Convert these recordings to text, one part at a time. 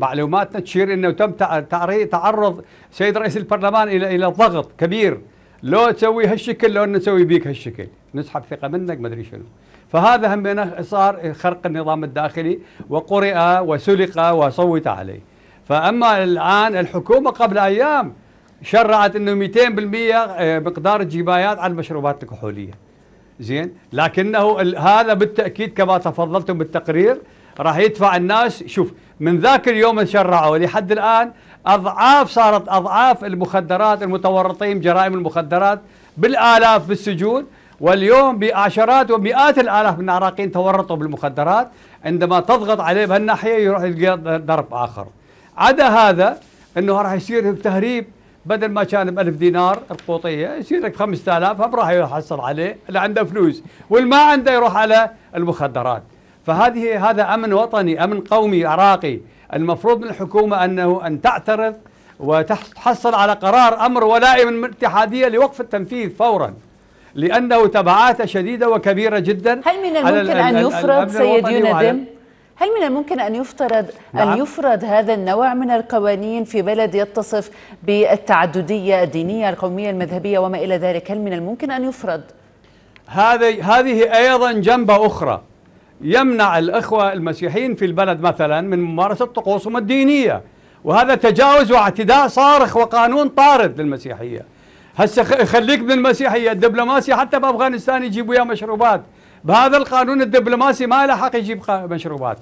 معلوماتنا تشير انه تم تعرض سيد رئيس البرلمان الى الى ضغط كبير لو تسوي هالشكل لو نسوي بيك هالشكل نسحب ثقه منك ما ادري شنو فهذا هم صار خرق النظام الداخلي وقرئ وسلق وصوت عليه فاما الان الحكومه قبل ايام شرعت انه 200% آه، مقدار الجبايات على المشروبات الكحوليه زين لكنه هذا بالتاكيد كما تفضلتم بالتقرير راح يدفع الناس شوف من ذاك اليوم شرعوا لحد الآن أضعاف صارت أضعاف المخدرات المتورطين جرائم المخدرات بالآلاف بالسجون واليوم بعشرات ومئات الآلاف من العراقيين تورطوا بالمخدرات عندما تضغط عليه بهالناحية يروح يلقى ضرب آخر عدا هذا أنه راح يصير تهريب بدل ما كان ب 1000 دينار القوطيه يصير لك 5000 هم راح يحصل عليه اللي عنده فلوس واللي ما عنده يروح على المخدرات فهذه هذا أمن وطني أمن قومي عراقي المفروض من الحكومة أنه أن تعترض وتحصل على قرار أمر ولائي من الاتحادية لوقف التنفيذ فورا لأنه تبعاته شديدة وكبيرة جدا هل من الممكن أن يفرض سيد يندم؟ هل من الممكن أن يفترض نعم. أن يفرض هذا النوع من القوانين في بلد يتصف بالتعددية الدينية القومية المذهبية وما إلى ذلك هل من الممكن أن يفرض؟ هذه هذه أيضا جنبة أخرى يمنع الأخوة المسيحيين في البلد مثلا من ممارسة طقوسهم الدينية وهذا تجاوز واعتداء صارخ وقانون طارد للمسيحية هسه خليك من المسيحية الدبلوماسي حتى بأفغانستان يجيبوا يا مشروبات بهذا القانون الدبلوماسي ما له حق يجيب مشروبات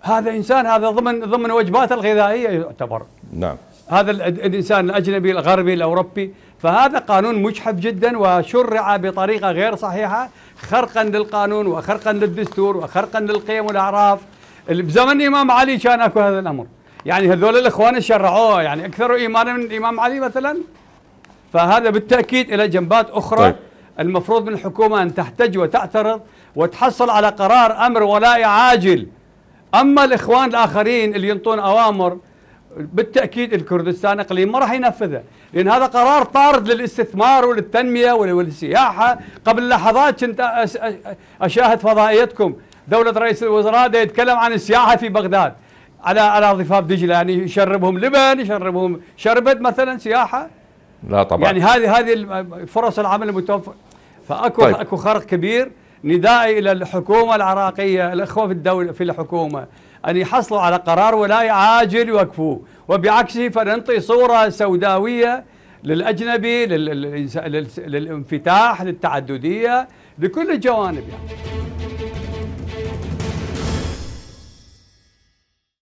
هذا إنسان هذا ضمن ضمن وجباته الغذائية يعتبر نعم هذا الانسان الاجنبي الغربي الاوروبي فهذا قانون مجحف جدا وشرع بطريقه غير صحيحه خرقا للقانون وخرقا للدستور وخرقا للقيم والاعراف بزمن الامام علي كان اكو هذا الامر يعني هذول الاخوان شرعوه يعني اكثر ايمانا من الامام علي مثلا فهذا بالتاكيد الى جنبات اخرى طيب. المفروض من الحكومه ان تحتج وتعترض وتحصل على قرار امر ولائي عاجل اما الاخوان الاخرين اللي ينطون اوامر بالتأكيد الكردستان إقليم ما راح ينفذه لأن هذا قرار طارد للاستثمار وللتنمية وللسياحة قبل لحظات كنت أشاهد فضائيتكم دولة رئيس الوزراء يتكلم عن السياحة في بغداد على على ضفاف دجلة يعني يشربهم لبن يشربهم شربت مثلا سياحة لا طبعا يعني هذه هذه فرص العمل المتوفرة فأكو طيب. أكو خرق كبير ندائي إلى الحكومة العراقية الأخوة في الدولة في الحكومة أن يحصلوا على قرار ولائي عاجل يوقفوه وبعكسه فننطي صورة سوداوية للأجنبي للانفتاح للتعددية لكل الجوانب يعني.